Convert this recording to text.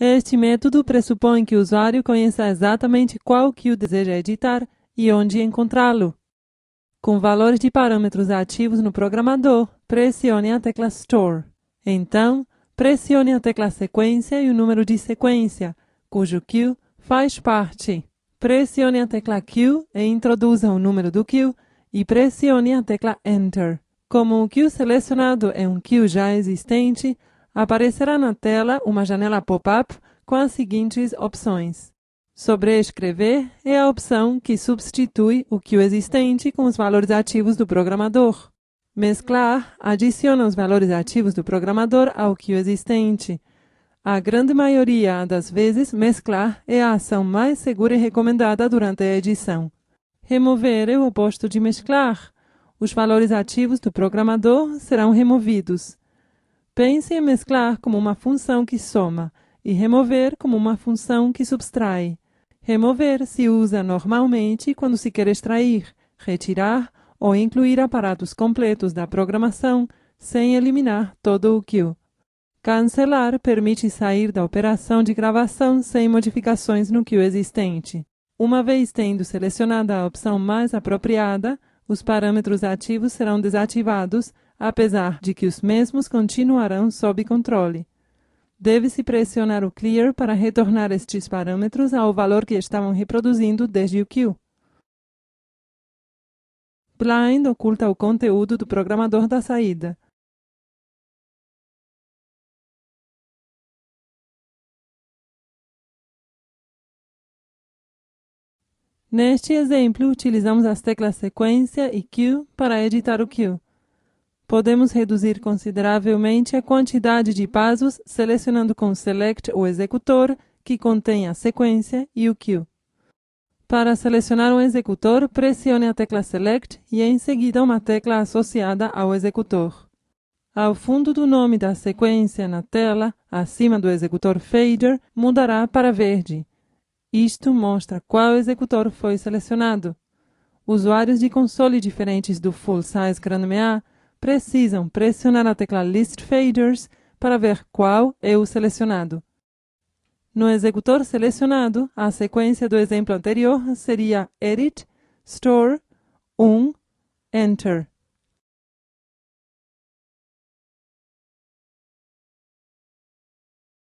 Este método pressupõe que o usuário conheça exatamente qual que o deseja editar e onde encontrá-lo. Com valores de parâmetros ativos no programador, pressione a tecla Store. Então, pressione a tecla Sequência e o número de sequência, cujo Q faz parte. Pressione a tecla Q e introduza o número do Q e pressione a tecla Enter. Como o Q selecionado é um Q já existente, aparecerá na tela uma janela pop-up com as seguintes opções. Sobreescrever é a opção que substitui o que o existente com os valores ativos do programador. Mesclar adiciona os valores ativos do programador ao que o existente. A grande maioria das vezes, mesclar é a ação mais segura e recomendada durante a edição. Remover é o oposto de mesclar. Os valores ativos do programador serão removidos. Pense em mesclar como uma função que soma e remover como uma função que subtrai. Remover se usa normalmente quando se quer extrair, retirar ou incluir aparatos completos da programação sem eliminar todo o queue. Cancelar permite sair da operação de gravação sem modificações no queue existente. Uma vez tendo selecionada a opção mais apropriada, os parâmetros ativos serão desativados apesar de que os mesmos continuarão sob controle. Deve-se pressionar o clear para retornar estes parâmetros ao valor que estavam reproduzindo desde o queue. Blind oculta o conteúdo do programador da saída. Neste exemplo, utilizamos as teclas sequência e Q para editar o queue podemos reduzir consideravelmente a quantidade de passos selecionando com Select o executor que contém a sequência e o queue. Para selecionar um executor, pressione a tecla Select e em seguida uma tecla associada ao executor. Ao fundo do nome da sequência na tela, acima do executor Fader, mudará para verde. Isto mostra qual executor foi selecionado. Usuários de console diferentes do Full Size Granmea precisam pressionar a tecla List Faders para ver qual é o selecionado. No executor selecionado, a sequência do exemplo anterior seria Edit, Store, 1, Enter.